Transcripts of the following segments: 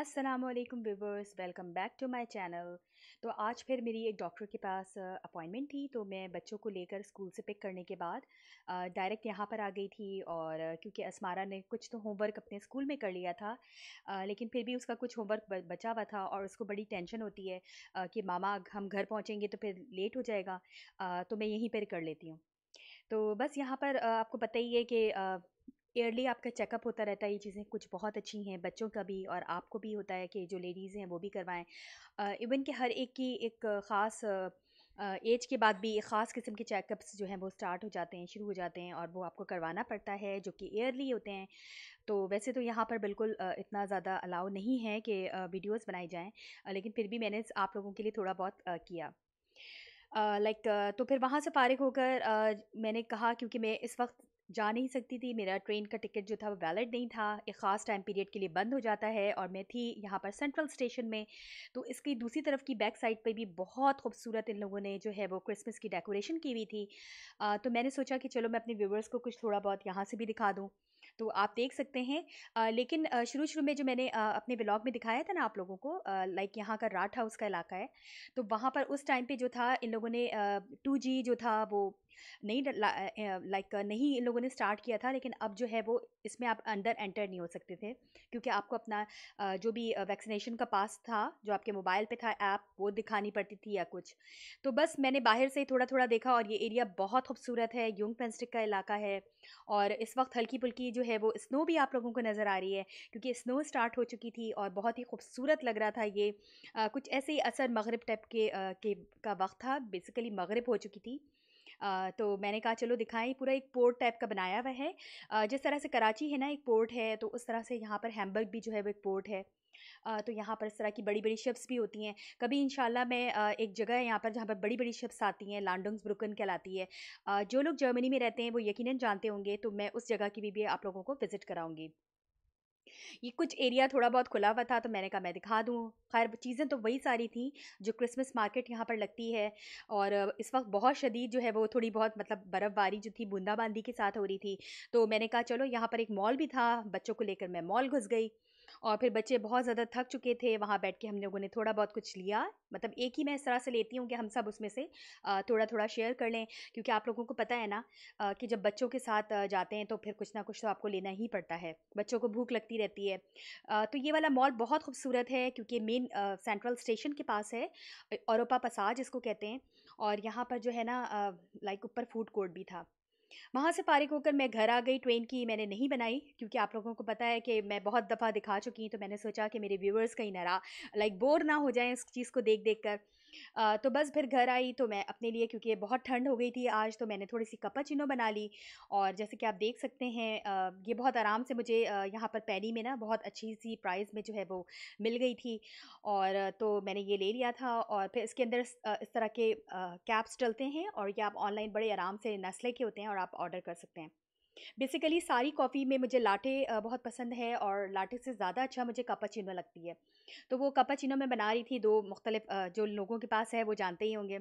Aslam viewers welcome back to my channel तो आज फिर मेरी एक डॉक्टर के पास अपॉइंटमेंट uh, थी तो मैं बच्चों को लेकर स्कूल से पिक करने के बाद डायरेक्ट uh, यहाँ पर आ गई थी और uh, क्योंकि असमारा ने कुछ तो होमवर्क अपने स्कूल में कर लिया था आ, लेकिन फिर भी उसका कुछ होमवर्क बचा हुआ था और उसको बड़ी टेंशन होती है आ, कि मामा हम घर पहुँचेंगे तो फिर लेट हो जाएगा आ, तो मैं यहीं पर कर लेती हूँ तो बस यहाँ पर आपको पता ही है कि ईयरली आपका चेकअप होता रहता है ये चीज़ें कुछ बहुत अच्छी हैं बच्चों का भी और आपको भी होता है कि जो लेडीज़ हैं वो भी करवाएं इवन कि हर एक की एक ख़ास एज के बाद भी एक ख़ास किस्म के चेकअप्स जो हैं वो स्टार्ट हो जाते हैं शुरू हो जाते हैं और वो आपको करवाना पड़ता है जो कि ईयरली होते हैं तो वैसे तो यहाँ पर बिल्कुल इतना ज़्यादा अलाउ नहीं है कि वीडियोस बनाई जाएं लेकिन फिर भी मैंने आप लोगों के लिए थोड़ा बहुत किया लाइक तो फिर वहाँ से फारग होकर मैंने कहा क्योंकि मैं इस वक्त जा नहीं सकती थी मेरा ट्रेन का टिकट जो था वो वैलिड नहीं था एक ख़ास टाइम पीरियड के लिए बंद हो जाता है और मैं थी यहाँ पर सेंट्रल स्टेशन में तो इसकी दूसरी तरफ की बैक साइड पे भी बहुत खूबसूरत इन लोगों ने जो है वो क्रिसमस की डेकोरेशन की हुई थी आ, तो मैंने सोचा कि चलो मैं अपने व्यूवर्स को कुछ थोड़ा बहुत यहाँ से भी दिखा दूँ तो आप देख सकते हैं आ, लेकिन शुरू शुरू में जो मैंने आ, अपने ब्लॉग में दिखाया था ना आप लोगों को लाइक यहाँ का राठ हाउस का इलाका है तो वहाँ पर उस टाइम पे जो था इन लोगों ने टू जी जो था वो नहीं लाइक नहीं इन लोगों ने स्टार्ट किया था लेकिन अब जो है वो इसमें आप अंदर एंटर नहीं हो सकते थे क्योंकि आपको अपना जो भी वैक्सीनेशन का पास था जो आपके मोबाइल पे था ऐप वो दिखानी पड़ती थी या कुछ तो बस मैंने बाहर से थोड़ा थोड़ा देखा और ये एरिया बहुत खूबसूरत है यूंग पेंस्टिक का इलाका है और इस वक्त हल्की पुल्की जो है वो स्नो भी आप लोगों को नज़र आ रही है क्योंकि स्नो स्टार्ट हो चुकी थी और बहुत ही खूबसूरत लग रहा था ये कुछ ऐसे ही असर मगरब टाइप के का वक्त था बेसिकली मगरब हो चुकी थी तो मैंने कहा चलो दिखाएं पूरा एक पोर्ट टाइप का बनाया हुआ है जिस तरह से कराची है ना एक पोर्ट है तो उस तरह से यहाँ पर हैम्बर्ग भी जो है वो एक पोर्ट है तो यहाँ पर इस तरह की बड़ी बड़ी शिप्स भी होती हैं कभी इन मैं एक जगह है यहाँ पर जहाँ पर बड़ी बड़ी शिप्स आती हैं लांडोंग्स ब्रुकन कहलाती है जो लोग जर्मनी में रहते हैं वो यकीनन जानते होंगे तो मैं उस जगह की भी, भी आप लोगों को विज़िट कराऊँगी ये कुछ एरिया थोड़ा बहुत खुला हुआ था तो मैंने कहा मैं दिखा दूँ खैर चीज़ें तो वही सारी थी जो क्रिसमस मार्केट यहाँ पर लगती है और इस वक्त बहुत शदीद जो है वो थोड़ी बहुत मतलब बर्फ़बारी जो थी बूंदाबांदी के साथ हो रही थी तो मैंने कहा चलो यहाँ पर एक मॉल भी था बच्चों को लेकर मैं मॉल घुस गई और फिर बच्चे बहुत ज़्यादा थक चुके थे वहाँ बैठ के हम लोगों ने थोड़ा बहुत कुछ लिया मतलब एक ही मैं इस तरह से लेती हूँ कि हम सब उसमें से थोड़ा थोड़ा शेयर कर लें क्योंकि आप लोगों को पता है ना कि जब बच्चों के साथ जाते हैं तो फिर कुछ ना कुछ तो आपको लेना ही पड़ता है बच्चों को भूख लगती रहती है तो ये वाला मॉल बहुत खूबसूरत है क्योंकि मेन सेंट्रल स्टेशन के पास है औरपा पसाज इसको कहते हैं और यहाँ पर जो है ना लाइक ऊपर फूड कोर्ट भी था वहाँ से फ़ारिग होकर मैं घर आ गई ट्रेन की मैंने नहीं बनाई क्योंकि आप लोगों को पता है कि मैं बहुत दफ़ा दिखा चुकी हूँ तो मैंने सोचा कि मेरे व्यूअर्स कहीं ना लाइक बोर ना हो जाएं इस चीज़ को देख देख कर तो बस फिर घर आई तो मैं अपने लिए क्योंकि बहुत ठंड हो गई थी आज तो मैंने थोड़ी सी चिनो बना ली और जैसे कि आप देख सकते हैं ये बहुत आराम से मुझे यहाँ पर पैनी में ना बहुत अच्छी सी प्राइस में जो है वो मिल गई थी और तो मैंने ये ले लिया था और फिर इसके अंदर इस तरह के कैप्स डलते हैं और ये आप ऑनलाइन बड़े आराम से नस्ले के होते हैं और आप ऑर्डर कर सकते हैं बेसिकली सारी कॉफ़ी में मुझे लाटे बहुत पसंद है और लाटे से ज़्यादा अच्छा मुझे कपाचिनो लगती है तो वो कपाचिनो मैं बना रही थी दो मुख्तलिफ जो लोगों के पास है वो जानते ही होंगे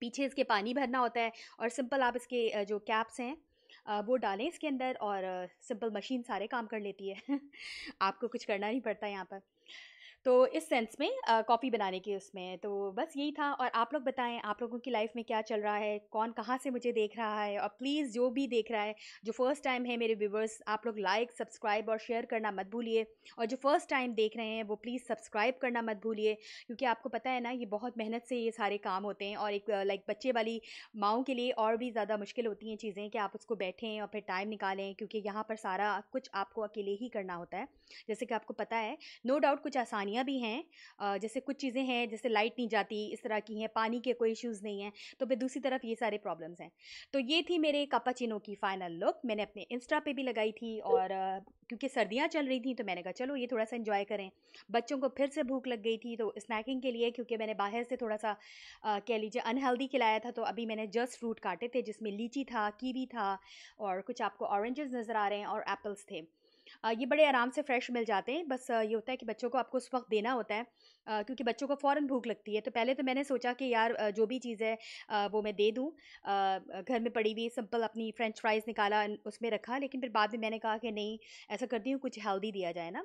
पीछे इसके पानी भरना होता है और सिंपल आप इसके जो कैप्स हैं वो डालें इसके अंदर और सिंपल मशीन सारे काम कर लेती है आपको कुछ करना नहीं पड़ता यहाँ पर तो इस सेंस में कॉपी बनाने की उसमें तो बस यही था और आप लोग बताएं आप लोगों की लाइफ में क्या चल रहा है कौन कहाँ से मुझे देख रहा है और प्लीज़ जो भी देख रहा है जो फर्स्ट टाइम है मेरे व्यूवर्स आप लोग लाइक सब्सक्राइब और शेयर करना मत भूलिए और जो फर्स्ट टाइम देख रहे हैं वो प्लीज़ सब्सक्राइब करना मत भूलिए क्योंकि आपको पता है ना ये बहुत मेहनत से ये सारे काम होते हैं और एक लाइक बच्चे वाली माओ के लिए और भी ज़्यादा मुश्किल होती हैं चीज़ें कि आप उसको बैठें और फिर टाइम निकालें क्योंकि यहाँ पर सारा कुछ आपको अकेले ही करना होता है जैसे कि आपको पता है नो डाउट कुछ आसानी परेशानियाँ भी हैं जैसे कुछ चीज़ें हैं जैसे लाइट नहीं जाती इस तरह की हैं पानी के कोई इश्यूज़ नहीं हैं तो फिर दूसरी तरफ ये सारे प्रॉब्लम्स हैं तो ये थी मेरे कापाचिनो की फाइनल लुक मैंने अपने इंस्टा पे भी लगाई थी और क्योंकि सर्दियाँ चल रही थी तो मैंने कहा चलो ये थोड़ा सा इन्जॉय करें बच्चों को फिर से भूख लग गई थी तो स्नैकिंग के लिए क्योंकि मैंने बाहर से थोड़ा सा कह लीजिए अनहेल्दी खिलाया था तो अभी मैंने जस्ट फ्रूट काटे थे जिसमें लीची था कीवी था और कुछ आपको ऑरेंजेस नज़र आ रहे हैं और एप्पल्स थे ये बड़े आराम से फ्रेश मिल जाते हैं बस ये होता है कि बच्चों को आपको उस वक्त देना होता है क्योंकि बच्चों को फ़ौरन भूख लगती है तो पहले तो मैंने सोचा कि यार जो भी चीज़ है वो मैं दे दूँ घर में पड़ी हुई सिंपल अपनी फ़्रेंच फ्राइज़ निकाला उसमें रखा लेकिन फिर बाद में मैंने कहा कि नहीं ऐसा करती हूँ कुछ हेल्दी दिया जाए ना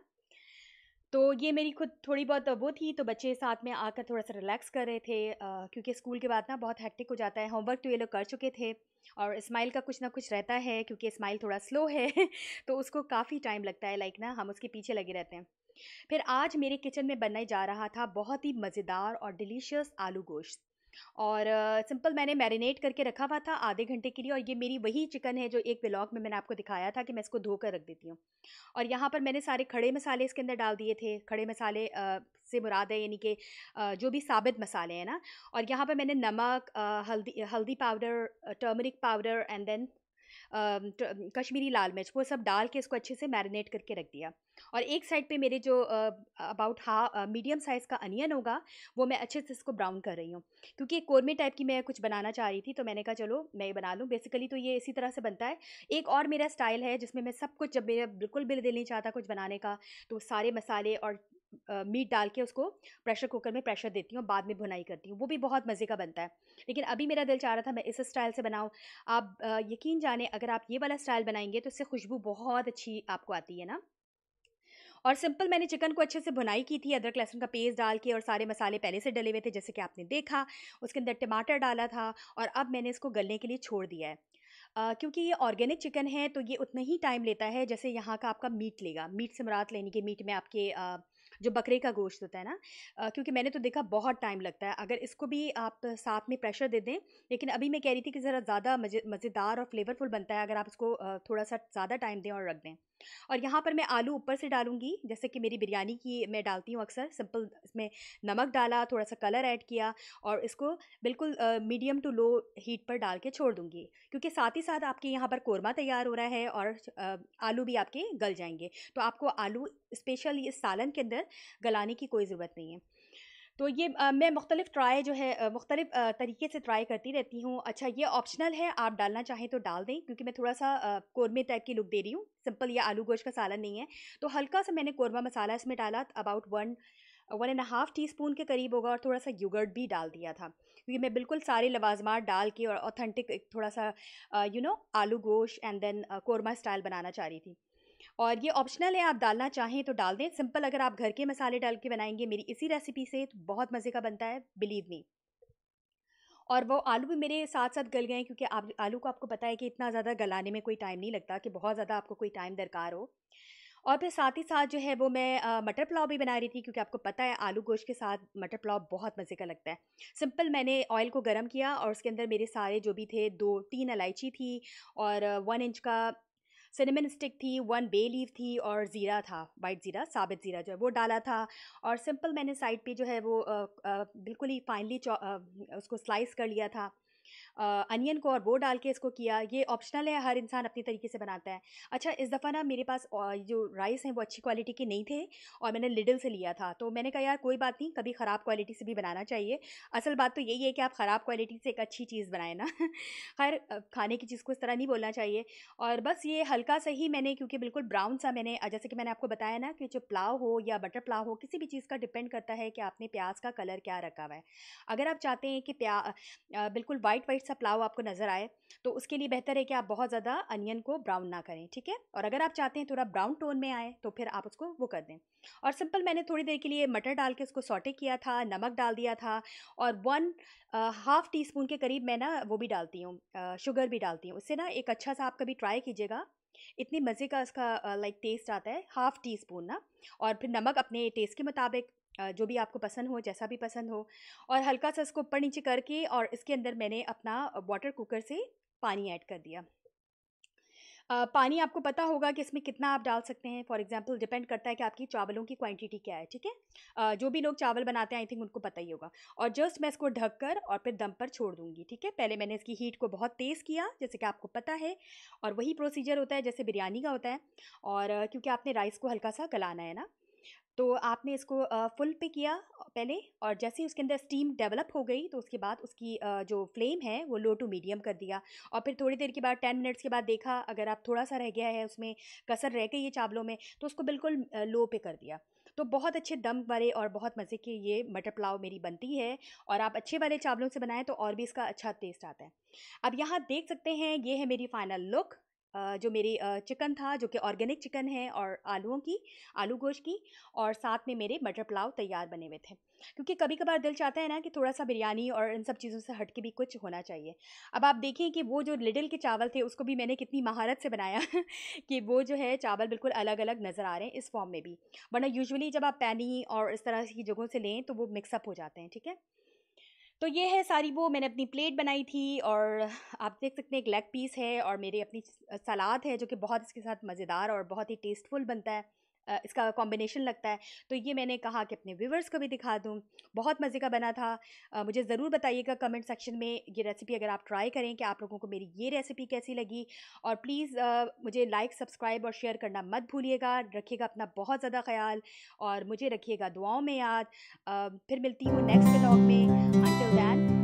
तो ये मेरी खुद थोड़ी बहुत तो वो थी तो बच्चे साथ में आकर थोड़ा सा रिलैक्स कर रहे थे आ, क्योंकि स्कूल के बाद ना बहुत हैक्टिक हो जाता है होमवर्क तो ये लोग कर चुके थे और इस्माइल का कुछ ना कुछ रहता है क्योंकि इस्माइल थोड़ा स्लो है तो उसको काफ़ी टाइम लगता है लाइक ना हम उसके पीछे लगे रहते हैं फिर आज मेरे किचन में बनने जा रहा था बहुत ही मज़ेदार और डिलीशियस आलू गोश्त और सिंपल मैंने मैरिनेट करके रखा हुआ था आधे घंटे के लिए और ये मेरी वही चिकन है जो एक ब्लॉग में मैंने आपको दिखाया था कि मैं इसको धोकर रख देती हूँ और यहाँ पर मैंने सारे खड़े मसाले इसके अंदर डाल दिए थे खड़े मसाले uh, से मुराद है यानी कि जो भी साबित मसाले हैं ना और यहाँ पर मैंने नमक हल्दी हल्दी powder turmeric powder and then Kashmiri लाल मिर्च वो सब डाल के इसको अच्छे से मैरिनेट करके रख दिया और एक साइड पे मेरे जो अबाउट हा मीडियम साइज़ का अनियन होगा वो मैं अच्छे से इसको ब्राउन कर रही हूँ क्योंकि एक कोरमे टाइप की मैं कुछ बनाना चाह रही थी तो मैंने कहा चलो मैं ये बना लूँ बेसिकली तो ये इसी तरह से बनता है एक और मेरा स्टाइल है जिसमें मैं सब कुछ जब मेरा बिल्कुल बिल दिल नहीं चाहता कुछ बनाने का तो सारे मसाले और मीट डाल के उसको प्रेशर कुकर में प्रेशर देती हूँ बाद में भुनाई करती हूँ वो भी बहुत मज़े का बनता है लेकिन अभी मेरा दिल चाह रहा था मैं इस स्टाइल से बनाऊँ आप यकीन जाने अगर आप ये वाला स्टाइल बनाएंगे तो इससे खुशबू बहुत अच्छी आपको आती है ना और सिंपल मैंने चिकन को अच्छे से भुनाई की थी अदरक लहसुन का पेस्ट डाल के और सारे मसाले पहले से डले हुए थे जैसे कि आपने देखा उसके अंदर टमाटर डाला था और अब मैंने इसको गलने के लिए छोड़ दिया है Uh, क्योंकि ये ऑर्गेनिक चिकन है तो ये उतना ही टाइम लेता है जैसे यहाँ का आपका मीट लेगा मीट से मुराद लेने के मीट में आपके जो बकरे का गोश्त होता है ना क्योंकि मैंने तो देखा बहुत टाइम लगता है अगर इसको भी आप साथ में प्रेशर दे दें लेकिन अभी मैं कह रही थी कि ज़रा ज़्यादा मज़ेदार और फ्लेवरफुल बनता है अगर आप इसको थोड़ा सा ज़्यादा टाइम दें और रख दें और यहाँ पर मैं आलू ऊपर से डालूँगी जैसे कि मेरी बिरयानी की मैं डालती हूँ अक्सर सिंपल इसमें नमक डाला थोड़ा सा कलर ऐड किया और इसको बिल्कुल मीडियम टू लो हीट पर डाल के छोड़ दूँगी क्योंकि साथ ही साथ आपके यहाँ पर कोरमा तैयार हो रहा है और आलू भी आपके गल जाएंगे तो आपको आलू स्पेशल इस सालन के अंदर गलाने की कोई ज़रूरत नहीं है तो ये आ, मैं मुख्तलिफ ट्राई जो है मुख्तलिफ तरीके से ट्राई करती रहती हूँ अच्छा ये ऑप्शनल है आप डालना चाहें तो डाल दें क्योंकि मैं थोड़ा सा कौरमे टाइप की लुक दे रही हूँ सिंपल या आलू गोश्त का सालन नहीं है तो हल्का सा मैंने कौरमा मसाला इसमें डाला about one one and half teaspoon के करीब होगा और थोड़ा सा युगर्ट भी डाल दिया था क्योंकि मैं बिल्कुल सारे लवाजमार डाल के और ऑथेंटिक थोड़ा सा यू नो आलू गोश एंड देन कौरमा स्टाइल बनाना चाह रही थी और ये ऑप्शनल है आप डालना चाहें तो डाल दें सिंपल अगर आप घर के मसाले डाल के बनाएंगे मेरी इसी रेसिपी से तो बहुत मज़े का बनता है बिलीव मी और वो आलू भी मेरे साथ साथ गल गए क्योंकि आप आलू को आपको पता है कि इतना ज़्यादा गलाने में कोई टाइम नहीं लगता कि बहुत ज़्यादा आपको कोई टाइम दरकार हो और फिर साथ ही साथ जो है वो मैं मटर पुलाव भी बना रही थी क्योंकि आपको पता है आलू गोश्त के साथ मटर पुलाव बहुत मज़े का लगता है सिंपल मैंने ऑयल को गर्म किया और उसके अंदर मेरे सारे जो भी थे दो तीन इलायची थी और वन इंच का सिनेमन स्टिक थी वन बे लीव थी और ज़ीरा था वाइट ज़ीरा साबित ज़ीरा जो है वो डाला था और सिंपल मैंने साइड पे जो है वो बिल्कुल ही फाइनली उसको स्लाइस कर लिया था अनियन को और वो डाल के इसको किया ये ऑप्शनल है हर इंसान अपने तरीके से बनाता है अच्छा इस दफ़ा ना मेरे पास जो राइस हैं वो अच्छी क्वालिटी के नहीं थे और मैंने लिडल से लिया था तो मैंने कहा यार कोई बात नहीं कभी ख़राब क्वालिटी से भी बनाना चाहिए असल बात तो यही है कि आप ख़राब क्वालिटी से एक अच्छी चीज़ बनाए ना खैर खाने की चीज़ को इस तरह नहीं बोलना चाहिए और बस ये हल्का सा ही मैंने क्योंकि बिल्कुल ब्राउन सा मैंने जैसे कि मैंने आपको बताया ना कि जो पुलाव हो या बटर पुलाव हो किसी भी चीज़ का डिपेंड करता है कि आपने प्याज का कलर क्या रखा हुआ है अगर आप चाहते हैं कि प्या बिल्कुल वाइट वाइट वाइट सा प्लाव आपको नज़र आए तो उसके लिए बेहतर है कि आप बहुत ज़्यादा अनियन को ब्राउन ना करें ठीक है और अगर आप चाहते हैं थोड़ा ब्राउन टोन में आए तो फिर आप उसको वो कर दें और सिंपल मैंने थोड़ी देर के लिए मटर डाल के उसको सॉटे किया था नमक डाल दिया था और वन हाफ़ टी स्पून के करीब मैं ना वो भी डालती हूँ शुगर भी डालती हूँ उससे ना एक अच्छा सा आप कभी ट्राई कीजिएगा इतनी मज़े का इसका लाइक टेस्ट आता है हाफ़ टी स्पून ना और फिर नमक अपने टेस्ट के मुताबिक जो भी आपको पसंद हो जैसा भी पसंद हो और हल्का सा इसको ऊपर नीचे करके और इसके अंदर मैंने अपना वाटर कुकर से पानी ऐड कर दिया आ, पानी आपको पता होगा कि इसमें कितना आप डाल सकते हैं फॉर एग्जांपल डिपेंड करता है कि आपकी चावलों की क्वांटिटी क्या है ठीक है जो भी लोग चावल बनाते हैं आई थिंक उनको पता ही होगा और जस्ट मैं इसको ढक कर और फिर दम पर छोड़ दूंगी ठीक है पहले मैंने इसकी हीट को बहुत तेज़ किया जैसे कि आपको पता है और वही प्रोसीजर होता है जैसे बिरयानी का होता है और क्योंकि आपने राइस को हल्का सा गलाना है ना तो आपने इसको फुल पे किया पहले और जैसे ही उसके अंदर स्टीम डेवलप हो गई तो उसके बाद उसकी जो फ्लेम है वो लो टू मीडियम कर दिया और फिर थोड़ी देर के बाद टेन मिनट्स के बाद देखा अगर आप थोड़ा सा रह गया है उसमें कसर रह गई है चावलों में तो उसको बिल्कुल लो पे कर दिया तो बहुत अच्छे दम वाले और बहुत मज़े के ये मटर पुलाव मेरी बनती है और आप अच्छे वाले चावलों से बनाएं तो और भी इसका अच्छा टेस्ट आता है अब यहाँ देख सकते हैं ये है मेरी फ़ाइनल लुक जो मेरी चिकन था जो कि ऑर्गेनिक चिकन है और आलूओं की आलू गोश्त की और साथ में मेरे मटर पुलाव तैयार बने हुए थे क्योंकि कभी कभार दिल चाहता है ना कि थोड़ा सा बिरयानी और इन सब चीज़ों से हट के भी कुछ होना चाहिए अब आप देखें कि वो जो लिडल के चावल थे उसको भी मैंने कितनी महारत से बनाया कि वो जो है चावल बिल्कुल अलग अलग नज़र आ रहे हैं इस फॉर्म में भी वरना यूजुअली जब आप पैनी और इस तरह की जगहों से लें तो वो मिक्सअप हो जाते हैं ठीक है तो ये है सारी वो मैंने अपनी प्लेट बनाई थी और आप देख सकते हैं एक लेग पीस है और मेरी अपनी सलाद है जो कि बहुत इसके साथ मज़ेदार और बहुत ही टेस्टफुल बनता है इसका कॉम्बिनेशन लगता है तो ये मैंने कहा कि अपने व्यूवर्स को भी दिखा दूँ बहुत मज़े का बना था मुझे ज़रूर बताइएगा कमेंट सेक्शन में ये रेसिपी अगर आप ट्राई करें कि आप लोगों को मेरी ये रेसिपी कैसी लगी और प्लीज़ मुझे लाइक सब्सक्राइब और शेयर करना मत भूलिएगा रखिएगा अपना बहुत ज़्यादा ख्याल और मुझे रखिएगा दुआओं में याद फिर मिलती हूँ नेक्स्ट ब्लॉग में अंटिल दैन